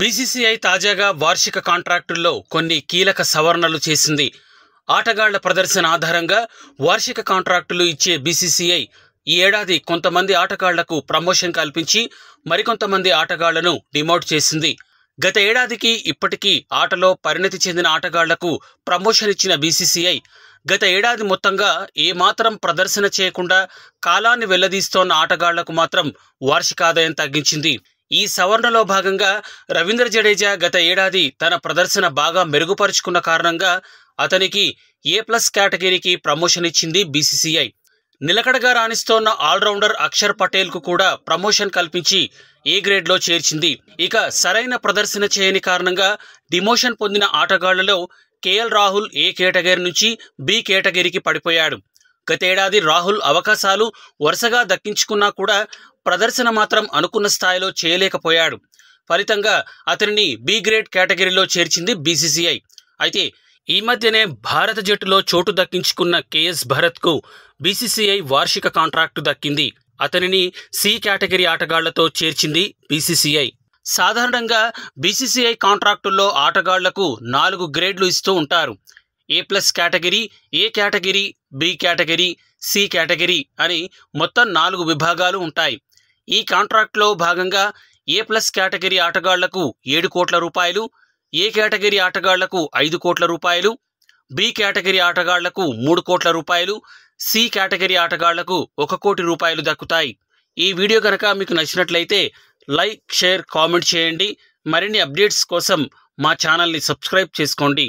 BCCI తాజాగా వార్షిక కాంట్రాక్టుల్లో కొన్ని కీలక సవరణలు చేసింది ఆటగాళ్ల ప్రదర్శన ఆధారంగా వార్షిక కాంట్రాక్టులు ఇచ్చే బీసీసీఐ ఈ ఏడాది కొంతమంది ఆటగాళ్లకు ప్రమోషన్ కల్పించి మరికొంతమంది ఆటగాళ్లను డిమోట్ చేసింది గత ఏడాదికి ఇప్పటికీ ఆటలో పరిణతి చెందిన ఆటగాళ్లకు ప్రమోషన్ ఇచ్చిన బీసీసీఐ గత ఏడాది మొత్తంగా ఏమాత్రం ప్రదర్శన చేయకుండా కాలాన్ని వెల్లదీస్తోన్న ఆటగాళ్లకు మాత్రం వార్షిక ఆదాయం తగ్గించింది ఈ సవరణలో భాగంగా రవీంద్ర జడేజా గత ఏడాది తన ప్రదర్శన బాగా మెరుగుపరుచుకున్న కారణంగా అతనికి ఏ ప్లస్ కేటగిరీకి ప్రమోషన్ ఇచ్చింది బీసీసీఐ నిలకడగా రాణిస్తోన్న ఆల్రౌండర్ అక్షర్ పటేల్కు కూడా ప్రమోషన్ కల్పించి ఏ గ్రేడ్లో చేర్చింది ఇక సరైన ప్రదర్శన చేయని కారణంగా డిమోషన్ పొందిన ఆటగాళ్లలో కేఎల్ రాహుల్ ఏ కేటగిరీ నుంచి బి కేటగిరీకి పడిపోయాడు గతేడాది రాహుల్ అవకాశాలు వరుసగా దక్కించుకున్నా కూడా ప్రదర్శన మాత్రం అనుకున్న స్థాయిలో చేయలేకపోయాడు ఫలితంగా అతనిని బి గ్రేడ్ కేటగిరీలో చేర్చింది బీసీసీఐ అయితే ఈ మధ్యనే భారత జట్టులో చోటు దక్కించుకున్న కేఎస్ భరత్కు బీసీసీఐ వార్షిక కాంట్రాక్టు దక్కింది అతనిని సి కేటగిరీ ఆటగాళ్లతో చేర్చింది బీసీసీఐ సాధారణంగా బీసీసీఐ కాంట్రాక్టుల్లో ఆటగాళ్లకు నాలుగు గ్రేడ్లు ఇస్తూ ఉంటారు A plus category A category B category C category అని మొత్తం నాలుగు విభాగాలు ఉంటాయి ఈ కాంట్రాక్ట్లో భాగంగా ఏ ప్లస్ కేటగిరీ ఆటగాళ్లకు ఏడు కోట్ల రూపాయలు ఏ కేటగిరీ ఆటగాళ్లకు ఐదు కోట్ల రూపాయలు బి కేటగిరీ ఆటగాళ్లకు మూడు కోట్ల రూపాయలు సి కేటగిరీ ఆటగాళ్లకు ఒక కోటి రూపాయలు దక్కుతాయి ఈ వీడియో కనుక మీకు నచ్చినట్లయితే లైక్ షేర్ కామెంట్ చేయండి మరిన్ని అప్డేట్స్ కోసం మా ఛానల్ని సబ్స్క్రైబ్ చేసుకోండి